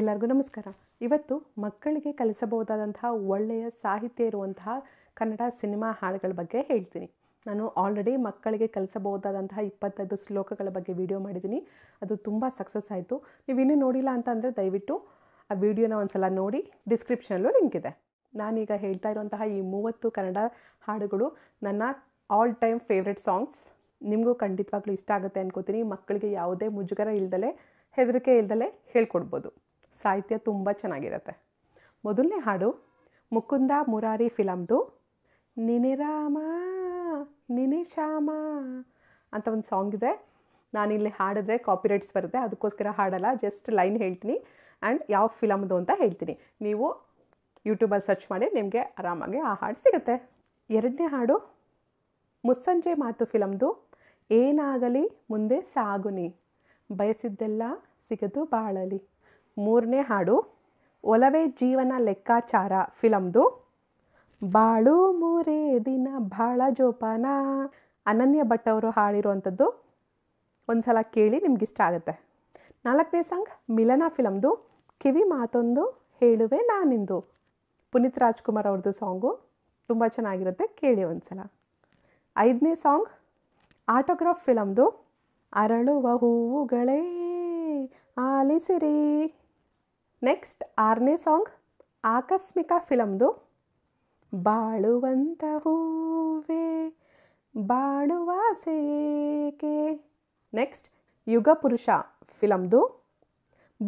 ಎಲ್ಲರಿಗೂ ನಮಸ್ಕಾರ ಇವತ್ತು ಮಕ್ಕಳಿಗೆ ಕಲಿಸಬಹುದಾದಂತಹ ಒಳ್ಳೆಯ ಸಾಹಿತ್ಯ ಇರುವಂತಹ ಕನ್ನಡ ಸಿನಿಮಾ ಹಾಡುಗಳ ಬಗ್ಗೆ ಹೇಳ್ತೀನಿ ನಾನು ಆಲ್ರೆಡಿ ಮಕ್ಕಳಿಗೆ ಕಲಿಸಬಹುದಾದಂತಹ ಇಪ್ಪತ್ತೈದು ಶ್ಲೋಕಗಳ ಬಗ್ಗೆ ವಿಡಿಯೋ ಮಾಡಿದ್ದೀನಿ ಅದು ತುಂಬ ಸಕ್ಸಸ್ ಆಯಿತು ನೀವು ಇನ್ನೂ ನೋಡಿಲ್ಲ ಅಂತಂದರೆ ದಯವಿಟ್ಟು ಆ ವಿಡಿಯೋನ ಒಂದು ಸಲ ನೋಡಿ ಡಿಸ್ಕ್ರಿಪ್ಷನಲ್ಲೂ ಲಿಂಕ್ ಇದೆ ನಾನೀಗ ಹೇಳ್ತಾ ಇರುವಂತಹ ಈ ಮೂವತ್ತು ಕನ್ನಡ ಹಾಡುಗಳು ನನ್ನ ಆಲ್ ಟೈಮ್ ಫೇವ್ರೆಟ್ ಸಾಂಗ್ಸ್ ನಿಮಗೂ ಖಂಡಿತವಾಗ್ಲೂ ಇಷ್ಟ ಆಗುತ್ತೆ ಅನ್ಕೋತೀನಿ ಮಕ್ಕಳಿಗೆ ಯಾವುದೇ ಮುಜುಗರ ಇಲ್ದಲೇ ಹೆದರಿಕೆ ಇಲ್ದಲೆ ಹೇಳ್ಕೊಡ್ಬೋದು ಸಾಹಿತ್ಯ ತುಂಬ ಚೆನ್ನಾಗಿರುತ್ತೆ ಮೊದಲನೇ ಹಾಡು ಮುಕುಂದ ಮುರಾರಿ ಫಿಲಮ್ದು ನಿನೆ ರಾಮ ನಿನಿಶಾಮಾ ಅಂತ ಒಂದು ಸಾಂಗ್ ಇದೆ ನಾನಿಲ್ಲಿ ಹಾಡಿದ್ರೆ ಕಾಪಿರೈಟ್ಸ್ ಬರುತ್ತೆ ಅದಕ್ಕೋಸ್ಕರ ಹಾಡಲ್ಲ ಜಸ್ಟ್ ಲೈನ್ ಹೇಳ್ತೀನಿ ಆ್ಯಂಡ್ ಯಾವ ಫಿಲಮ್ದು ಅಂತ ಹೇಳ್ತೀನಿ ನೀವು ಯೂಟ್ಯೂಬಲ್ಲಿ ಸರ್ಚ್ ಮಾಡಿ ನಿಮಗೆ ಆರಾಮಾಗಿ ಆ ಹಾಡು ಸಿಗುತ್ತೆ ಎರಡನೇ ಹಾಡು ಮುಸ್ಸಂಜೆ ಮಾತು ಫಿಲಮ್ದು ಏನಾಗಲಿ ಮುಂದೆ ಸಾಗುನಿ ಬಯಸಿದ್ದೆಲ್ಲ ಸಿಗದು ಬಾಳಲಿ ಮೂರನೇ ಹಾಡು ಒಲವೇ ಜೀವನ ಲೆಕ್ಕಾಚಾರ ಫಿಲಮ್ದು ಬಾಳು ಮೂರೇ ದಿನ ಭಾಳ ಜೋಪಾನ ಅನನ್ಯ ಭಟ್ ಅವರು ಹಾಡಿರುವಂಥದ್ದು ಒಂದು ಸಲ ಕೇಳಿ ಇಷ್ಟ ಆಗುತ್ತೆ ನಾಲ್ಕನೇ ಸಾಂಗ್ ಮಿಲನ ಫಿಲಮ್ದು ಕಿವಿ ಮಾತೊಂದು ಹೇಳುವೆ ನಾನಿಂದು ಪುನೀತ್ ರಾಜ್ಕುಮಾರ್ ಅವ್ರದ್ದು ಸಾಂಗು ತುಂಬ ಚೆನ್ನಾಗಿರುತ್ತೆ ಕೇಳಿ ಒಂದು ಸಲ ಐದನೇ ಸಾಂಗ್ ಆಟೋಗ್ರಾಫ್ ಫಿಲಮ್ದು ಅರಳುವ ಹೂವುಗಳೇ ಆಲಿಸಿರಿ ನೆಕ್ಸ್ಟ್ ಆರನೇ ಸಾಂಗ್ ಆಕಸ್ಮಿಕ ಫಿಲಮ್ದು ಬಾಳುವಂತ ಹೂವೆ ಬಾಳುವಾಸೇಕೆ ನೆಕ್ಸ್ಟ್ ಯುಗ ಪುರುಷ ಫಿಲಮ್ದು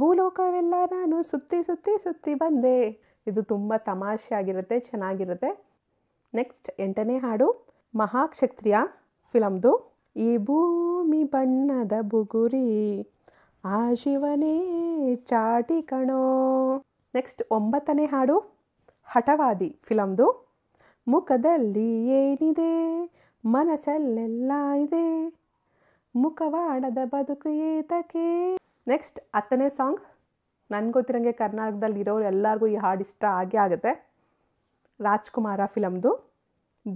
ಭೂಲೋಕವೆಲ್ಲ ನಾನು ಸುತ್ತಿ ಸುತ್ತಿ ಸುತ್ತಿ ಬಂದೆ ಇದು ತುಂಬ ತಮಾಷೆ ಆಗಿರುತ್ತೆ ಚೆನ್ನಾಗಿರುತ್ತೆ ನೆಕ್ಸ್ಟ್ ಎಂಟನೇ ಹಾಡು ಮಹಾಕ್ಷತ್ರಿಯ ಫಿಲಮ್ದು ಈ ಭೂಮಿ ಬಣ್ಣದ ಬುಗುರಿ ಆ ಶಿವನೇ ಚಾಟಿ ಕಣೋ ನೆಕ್ಸ್ಟ್ ಒಂಬತ್ತನೇ ಹಾಡು ಹಠವಾದಿ ಫಿಲಮ್ದು ಮುಖದಲ್ಲಿ ಏನಿದೆ ಮನಸ್ಸಲ್ಲೆಲ್ಲ ಇದೆ ಮುಖವಾಡದ ಬದುಕು ಏತಕ್ಕೆ ನೆಕ್ಸ್ಟ್ ಹತ್ತನೇ ಸಾಂಗ್ ನನ್ಗೆ ಗೊತ್ತಿರೋಂಗೆ ಕರ್ನಾಟಕದಲ್ಲಿ ಇರೋರು ಎಲ್ಲರಿಗೂ ಈ ಹಾಡು ಇಷ್ಟ ಆಗೇ ಆಗುತ್ತೆ ರಾಜ್ಕುಮಾರ ಫಿಲಮ್ದು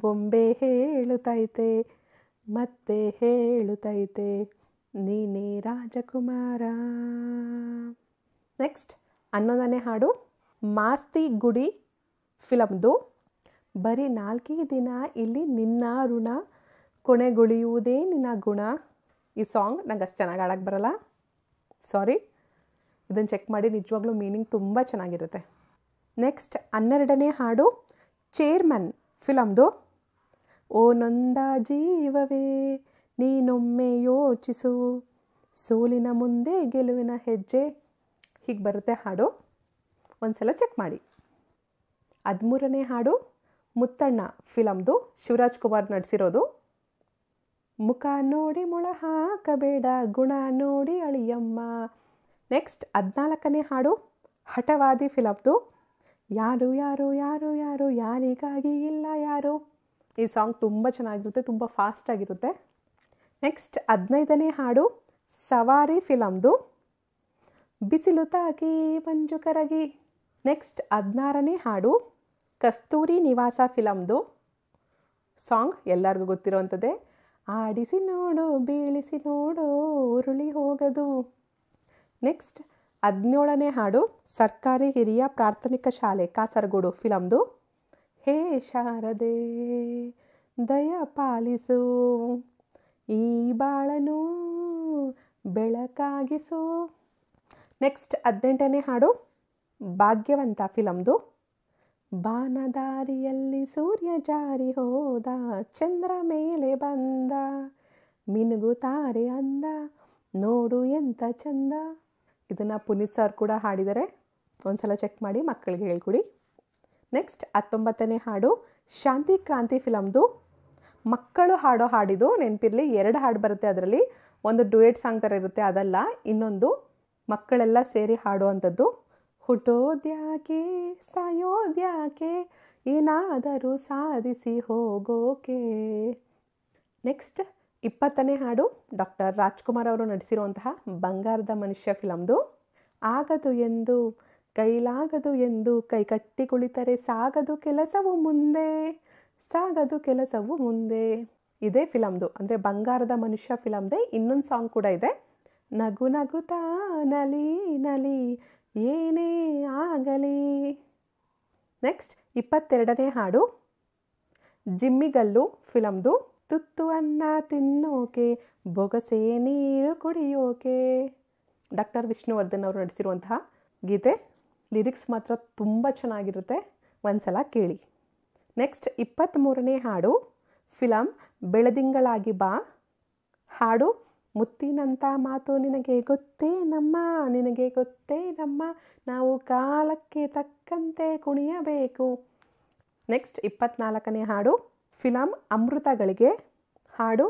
ಬೊಂಬೆ ಹೇಳುತ್ತೈತೆ ಮತ್ತೆ ಹೇಳುತ್ತೈತೆ ನೀನೇ ರಾಜಕುಮಾರ ನೆಕ್ಸ್ಟ್ ಹನ್ನೊಂದನೇ ಹಾಡು ಮಾಸ್ತಿ ಗುಡಿ ಫಿಲಮ್ದು ಬರೀ ನಾಲ್ಕೇ ದಿನ ಇಲ್ಲಿ ನಿನ್ನ ಋಣ ಕೊನೆಗೊಳಿಯುವುದೇ ನಿನ್ನ ಗುಣ ಈ ಸಾಂಗ್ ನಂಗೆ ಅಷ್ಟು ಚೆನ್ನಾಗಿ ಹಾಡಕ್ಕೆ ಬರಲ್ಲ ಸಾರಿ ಇದನ್ನು ಚೆಕ್ ಮಾಡಿ ನಿಜವಾಗ್ಲೂ ಮೀನಿಂಗ್ ತುಂಬ ಚೆನ್ನಾಗಿರುತ್ತೆ ನೆಕ್ಸ್ಟ್ ಹನ್ನೆರಡನೇ ಹಾಡು ಚೇರ್ಮನ್ ಫಿಲಮ್ದು ಓ ನೊಂದ ಜೀವವೇ ನೀನೊಮ್ಮೆ ಯೋಚಿಸು ಸೋಲಿನ ಮುಂದೆ ಗೆಲುವಿನ ಹೆಜ್ಜೆ ಹೀಗೆ ಬರುತ್ತೆ ಹಾಡು ಒಂದ್ಸಲ ಚೆಕ್ ಮಾಡಿ ಹದಿಮೂರನೇ ಹಾಡು ಮುತ್ತಣ್ಣ ಫಿಲಮ್ದು ಶಿವರಾಜ್ ಕುಮಾರ್ ನಡೆಸಿರೋದು ಮುಖ ನೋಡಿ ಮುಳ ಹಾಕಬೇಡ ಗುಣ ನೋಡಿ ಅಳಿಯಮ್ಮ ನೆಕ್ಸ್ಟ್ ಹದಿನಾಲ್ಕನೇ ಹಾಡು ಹಠವಾದಿ ಫಿಲಮ್ದು ಯಾರು ಯಾರು ಯಾರು ಯಾರು ಯಾರಿಗಾಗಿ ಇಲ್ಲ ಯಾರು ಈ ಸಾಂಗ್ ತುಂಬ ಚೆನ್ನಾಗಿರುತ್ತೆ ತುಂಬ ಫಾಸ್ಟಾಗಿರುತ್ತೆ ನೆಕ್ಸ್ಟ್ ಹದಿನೈದನೇ ಹಾಡು ಸವಾರಿ ಫಿಲಮ್ದು ಬಿಸಿಲು ತಾಗಿ ಮಂಜು ಕರಗಿ ನೆಕ್ಸ್ಟ್ ಹದಿನಾರನೇ ಹಾಡು ಕಸ್ತೂರಿ ನಿವಾಸ ಫಿಲಮ್ದು ಸಾಂಗ್ ಎಲ್ಲರಿಗೂ ಗೊತ್ತಿರುವಂಥದ್ದೇ ಆಡಿಸಿ ನೋಡು ಬೀಳಿಸಿ ನೋಡು ಉರುಳಿ ಹೋಗದು ನೆಕ್ಸ್ಟ್ ಹದಿನೇಳನೇ ಹಾಡು ಸರ್ಕಾರಿ ಹಿರಿಯ ಪ್ರಾಥಮಿಕ ಶಾಲೆ ಕಾಸರಗೋಡು ಫಿಲಮ್ದು ಹೇ ಶಾರದೆ ದಯ ಪಾಲಿಸು ಈ ಬಾಳನು ಬೆಳಕಾಗಿಸೋ ನೆಕ್ಸ್ಟ್ ಹದಿನೆಂಟನೇ ಹಾಡು ಭಾಗ್ಯವಂತ ಫಿಲಮ್ದು ಬಾನದಾರಿಯಲ್ಲಿ ಸೂರ್ಯ ಜಾರಿ ಹೋದ ಚಂದ್ರ ಮೇಲೆ ಬಂದ ಮಿನುಗುತ್ತಾರೆ ಅಂದ ನೋಡು ಎಂತ ಚಂದ ಇದನ್ನು ಪುನೀತ್ ಸರ್ ಕೂಡ ಹಾಡಿದರೆ ಒಂದ್ಸಲ ಚೆಕ್ ಮಾಡಿ ಮಕ್ಕಳಿಗೆ ಹೇಳ್ಕೊಡಿ ನೆಕ್ಸ್ಟ್ ಹತ್ತೊಂಬತ್ತನೇ ಹಾಡು ಶಾಂತಿ ಕ್ರಾಂತಿ ಫಿಲಮ್ದು ಮಕ್ಕಳು ಹಾಡೋ ಹಾಡಿದು ನೆನಪಿರಲಿ ಎರಡು ಹಾಡು ಬರುತ್ತೆ ಅದರಲ್ಲಿ ಒಂದು ಡುಯೆಟ್ ಸಾಂಗ್ ಥರ ಇರುತ್ತೆ ಅದಲ್ಲ ಇನ್ನೊಂದು ಮಕ್ಕಳೆಲ್ಲ ಸೇರಿ ಹಾಡುವಂಥದ್ದು ಹುಟ್ಟೋದ್ಯಾಕೆ ಸಾಯೋದ್ಯಾಕೆ ಏನಾದರೂ ಸಾಧಿಸಿ ಹೋಗೋಕೆ ನೆಕ್ಸ್ಟ್ ಇಪ್ಪತ್ತನೇ ಹಾಡು ಡಾಕ್ಟರ್ ರಾಜ್ಕುಮಾರ್ ಅವರು ನಡೆಸಿರುವಂತಹ ಬಂಗಾರದ ಮನುಷ್ಯ ಫಿಲಮ್ದು ಆಗದು ಎಂದು ಕೈಲಾಗದು ಎಂದು ಕೈ ಕಟ್ಟಿ ಕುಳಿತರೆ ಸಾಗದು ಕೆಲಸವು ಮುಂದೆ ಸಾಗದು ಕೆಲಸವು ಮುಂದೆ ಇದೇ ಫಿಲಮ್ದು ಅಂದರೆ ಬಂಗಾರದ ಮನುಷ್ಯ ಫಿಲಮ್ದೇ ಇನ್ನೊಂದು ಸಾಂಗ್ ಕೂಡ ಇದೆ ನಗು ನಗುತಾ ನಲಿ ನಲಿ ಏನೇ ಆಗಲಿ ನೆಕ್ಸ್ಟ್ ಇಪ್ಪತ್ತೆರಡನೇ ಹಾಡು ಜಿಮ್ಮಿಗಲ್ಲು ಫಿಲಮ್ದು ತುತ್ತು ಅನ್ನ ತಿನ್ನೋಕೆ ಬೊಗಸೆ ನೀರು ಕುಡಿಯೋಕೆ ಡಾಕ್ಟರ್ ವಿಷ್ಣುವರ್ಧನ್ ಅವರು ನಡೆಸಿರುವಂತಹ ಗೀತೆ ಲಿರಿಕ್ಸ್ ಮಾತ್ರ ತುಂಬ ಚೆನ್ನಾಗಿರುತ್ತೆ ಒಂದು ಸಲ ಕೇಳಿ ನೆಕ್ಸ್ಟ್ ಇಪ್ಪತ್ತ್ಮೂರನೇ ಹಾಡು ಫಿಲಮ್ ಬೆಳದಿಂಗಳಾಗಿ ಬಾ ಹಾಡು ಮುತ್ತಿನಂಥ ಮಾತು ನಿನಗೆ ಗೊತ್ತೇ ನಮ್ಮ ನಿನಗೆ ಗೊತ್ತೇ ನಮ್ಮ ನಾವು ಕಾಲಕ್ಕೆ ತಕ್ಕಂತೆ ಕುಣಿಯಬೇಕು ನೆಕ್ಸ್ಟ್ ಇಪ್ಪತ್ನಾಲ್ಕನೇ ಹಾಡು ಫಿಲಂ ಅಮೃತಗಳಿಗೆ ಹಾಡು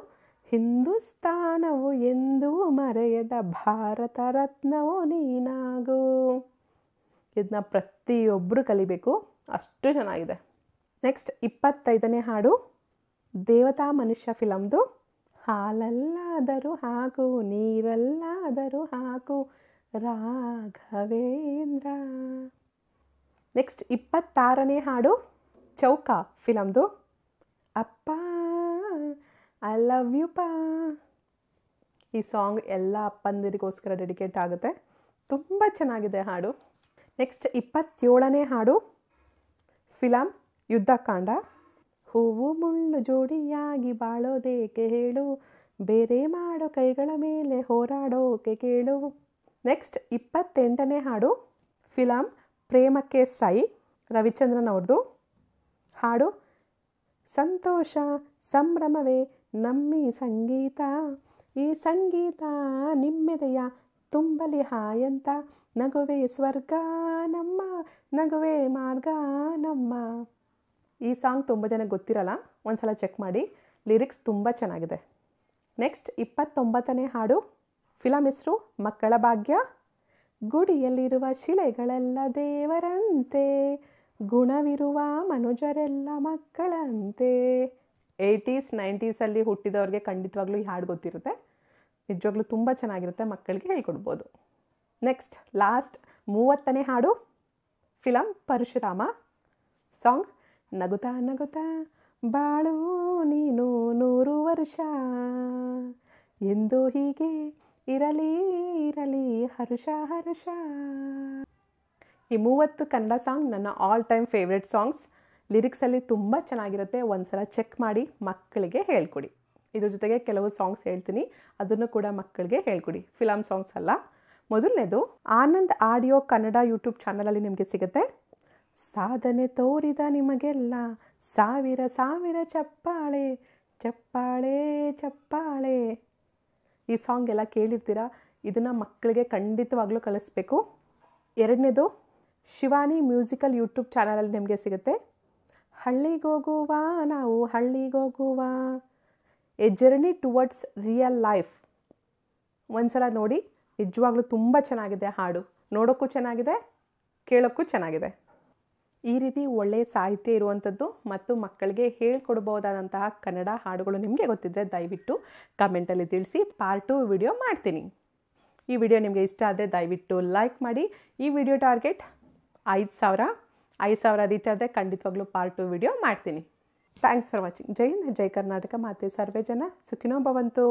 ಹಿಂದೂಸ್ತಾನವು ಎಂದೂ ಮರೆಯದ ಭಾರತ ರತ್ನವು ನೀನಾಗು ಇದನ್ನ ಪ್ರತಿಯೊಬ್ಬರು ಕಲಿಬೇಕು ಅಷ್ಟು ಚೆನ್ನಾಗಿದೆ ನೆಕ್ಸ್ಟ್ ಇಪ್ಪತ್ತೈದನೇ ಹಾಡು ದೇವತಾ ಮನುಷ್ಯ ಫಿಲಮ್ದು ಹಾಲಲ್ಲಾದರೂ ಹಾಕು ನೀರಲ್ಲಾದರೂ ಹಾಕು ರಾಘವೇಂದ್ರ ನೆಕ್ಸ್ಟ್ ಇಪ್ಪತ್ತಾರನೇ ಹಾಡು ಚೌಕ ಫಿಲಮ್ದು ಅಪ್ಪ ಐ ಲವ್ ಯು ಪಾ ಈ ಸಾಂಗ್ ಎಲ್ಲ ಅಪ್ಪಂದಿರಿಗೋಸ್ಕರ ಡೆಡಿಕೇಟ್ ಆಗುತ್ತೆ ತುಂಬ ಚೆನ್ನಾಗಿದೆ ಹಾಡು ನೆಕ್ಸ್ಟ್ ಇಪ್ಪತ್ತೇಳನೇ ಹಾಡು ಫಿಲಮ್ ಯುದ್ಧಕಾಂಡ ಹೂವು ಮುಳ್ಳು ಜೋಡಿಯಾಗಿ ಬಾಳೋದೇಕೆ ಹೇಳು ಬೇರೆ ಮಾಡೋ ಕೈಗಳ ಮೇಲೆ ಹೋರಾಡೋಕೆ ಕೇಳು ನೆಕ್ಸ್ಟ್ ಇಪ್ಪತ್ತೆಂಟನೇ ಹಾಡು ಫಿಲಮ್ ಪ್ರೇಮಕ್ಕೆ ಸೈ ರವಿಚಂದ್ರನ್ ಅವ್ರದ್ದು ಹಾಡು ಸಂತೋಷ ಸಂಭ್ರಮವೇ ನಮ್ಮಿ ಸಂಗೀತ ಈ ಸಂಗೀತ ನಿಮ್ಮೆದೆಯ ತುಂಬಲಿ ಹಾಯಂತ ನಗುವೆ ಸ್ವರ್ಗ ನಮ್ಮ ನಗುವೆ ಮಾರ್ಗ ನಮ್ಮ ಈ ಸಾಂಗ್ ತುಂಬ ಜನ ಗೊತ್ತಿರಲ್ಲ ಒಂದು ಸಲ ಚೆಕ್ ಮಾಡಿ ಲಿರಿಕ್ಸ್ ತುಂಬ ಚೆನ್ನಾಗಿದೆ ನೆಕ್ಸ್ಟ್ ಇಪ್ಪತ್ತೊಂಬತ್ತನೇ ಹಾಡು ಫಿಲಂ ಹೆಸರು ಮಕ್ಕಳ ಭಾಗ್ಯ ಗುಡಿಯಲ್ಲಿರುವ ಶಿಲೆಗಳೆಲ್ಲ ದೇವರಂತೆ ಗುಣವಿರುವ ಮನುಜರೆಲ್ಲ ಮಕ್ಕಳಂತೆ ಏಯ್ಟೀಸ್ ನೈಂಟೀಸಲ್ಲಿ ಹುಟ್ಟಿದವ್ರಿಗೆ ಖಂಡಿತವಾಗ್ಲೂ ಈ ಹಾಡು ಗೊತ್ತಿರುತ್ತೆ ನಿಜವಾಗ್ಲೂ ತುಂಬ ಚೆನ್ನಾಗಿರುತ್ತೆ ಮಕ್ಕಳಿಗೆ ಹೇಳ್ಕೊಡ್ಬೋದು ನೆಕ್ಸ್ಟ್ ಲಾಸ್ಟ್ ಮೂವತ್ತನೇ ಹಾಡು ಫಿಲಂ ಪರಶುರಾಮ ಸಾಂಗ್ ನಗುತ್ತಾ ನಗುತ್ತಾ ಬಾಳು ನೀನು ನೂರು ವರ್ಷ ಎಂದು ಹೀಗೆ ಇರಲಿ ಇರಲಿ ಹರುಷ ಹರುಷ ಈ ಮೂವತ್ತು ಕನ್ನಡ ಸಾಂಗ್ ನನ್ನ ಆಲ್ ಟೈಮ್ ಫೇವ್ರೆಟ್ ಸಾಂಗ್ಸ್ ಲಿರಿಕ್ಸಲ್ಲಿ ತುಂಬ ಚೆನ್ನಾಗಿರುತ್ತೆ ಒಂದು ಸಲ ಚೆಕ್ ಮಾಡಿ ಮಕ್ಕಳಿಗೆ ಹೇಳ್ಕೊಡಿ ಇದ್ರ ಜೊತೆಗೆ ಕೆಲವು ಸಾಂಗ್ಸ್ ಹೇಳ್ತೀನಿ ಅದನ್ನು ಕೂಡ ಮಕ್ಕಳಿಗೆ ಹೇಳ್ಕೊಡಿ ಫಿಲಮ್ ಸಾಂಗ್ಸ್ ಅಲ್ಲ ಮೊದಲನೇದು ಆನಂದ್ ಆಡಿಯೋ ಕನ್ನಡ ಯೂಟ್ಯೂಬ್ ಚಾನಲಲ್ಲಿ ನಿಮಗೆ ಸಿಗುತ್ತೆ ಸಾಧನೆ ತೋರಿದ ನಿಮಗೆಲ್ಲ ಸಾವಿರ ಸಾವಿರ ಚಪ್ಪಾಳೆ ಚಪ್ಪಾಳೆ ಚಪ್ಪಾಳೆ ಈ ಸಾಂಗ್ ಎಲ್ಲ ಕೇಳಿರ್ತೀರ ಇದನ್ನು ಮಕ್ಕಳಿಗೆ ಖಂಡಿತವಾಗ್ಲೂ ಕಳಿಸ್ಬೇಕು ಎರಡನೇದು ಶಿವಾನಿ ಮ್ಯೂಸಿಕಲ್ ಯೂಟ್ಯೂಬ್ ಚಾನಲಲ್ಲಿ ನಿಮಗೆ ಸಿಗುತ್ತೆ ಹಳ್ಳಿಗೋಗುವ ನಾವು ಹಳ್ಳಿಗೋಗುವ a journey towards real life ಒಂದ್ಸಲ ನೋಡಿ ನಿಜವಾಗ್ಲೂ ತುಂಬ ಚೆನ್ನಾಗಿದೆ ಹಾಡು ನೋಡೋಕ್ಕೂ ಚೆನ್ನಾಗಿದೆ ಕೇಳೋಕ್ಕೂ ಚೆನ್ನಾಗಿದೆ ಈ ರೀತಿ ಒಳ್ಳೆಯ ಸಾಹಿತ್ಯ ಇರುವಂಥದ್ದು ಮತ್ತು ಮಕ್ಕಳಿಗೆ ಹೇಳ್ಕೊಡ್ಬೋದಾದಂತಹ ಕನ್ನಡ ಹಾಡುಗಳು ನಿಮಗೆ ಗೊತ್ತಿದ್ದರೆ ದಯವಿಟ್ಟು ಕಮೆಂಟಲ್ಲಿ ತಿಳಿಸಿ ಪಾರ್ಟ್ ಟು ವಿಡಿಯೋ ಮಾಡ್ತೀನಿ ಈ ವಿಡಿಯೋ ನಿಮಗೆ ಇಷ್ಟ ಆದರೆ ದಯವಿಟ್ಟು ಲೈಕ್ ಮಾಡಿ ಈ ವಿಡಿಯೋ ಟಾರ್ಗೆಟ್ ಐದು ಸಾವಿರ ಐದು ಸಾವಿರ ರೀಚ್ ಆದರೆ ಖಂಡಿತವಾಗ್ಲೂ ಪಾರ್ಟ್ ಟು ವಿಡಿಯೋ ಮಾಡ್ತೀನಿ ಥ್ಯಾಂಕ್ಸ್ ಫಾರ್ ವಾಚಿಂಗ್ ಜೈ ಹಿಂದ್ ಜೈ ಕರ್ನಾಟಕ ಮಾತೆ ಸರ್ವೇ ಜನ ಸುಖಿನೋ ಭವಂತು